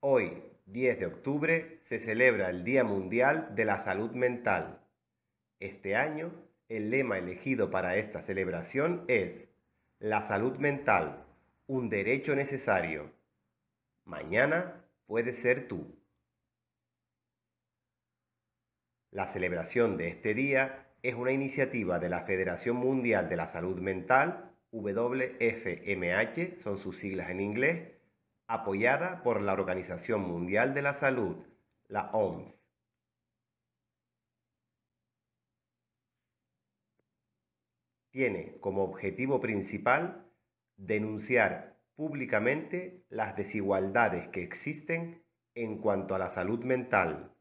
Hoy, 10 de octubre, se celebra el Día Mundial de la Salud Mental. Este año, el lema elegido para esta celebración es La salud mental, un derecho necesario. Mañana puede ser tú. La celebración de este día es una iniciativa de la Federación Mundial de la Salud Mental, WFMH, son sus siglas en inglés, apoyada por la Organización Mundial de la Salud, la OMS. Tiene como objetivo principal denunciar públicamente las desigualdades que existen en cuanto a la salud mental.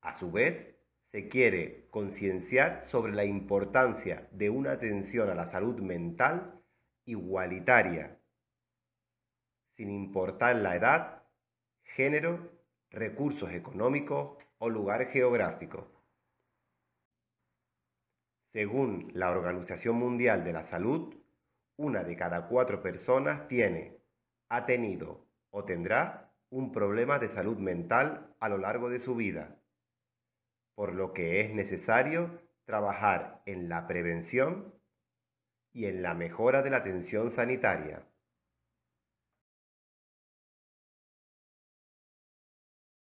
A su vez, se quiere concienciar sobre la importancia de una atención a la salud mental igualitaria, sin importar la edad, género, recursos económicos o lugar geográfico. Según la Organización Mundial de la Salud, una de cada cuatro personas tiene, ha tenido o tendrá un problema de salud mental a lo largo de su vida, por lo que es necesario trabajar en la prevención y en la mejora de la atención sanitaria.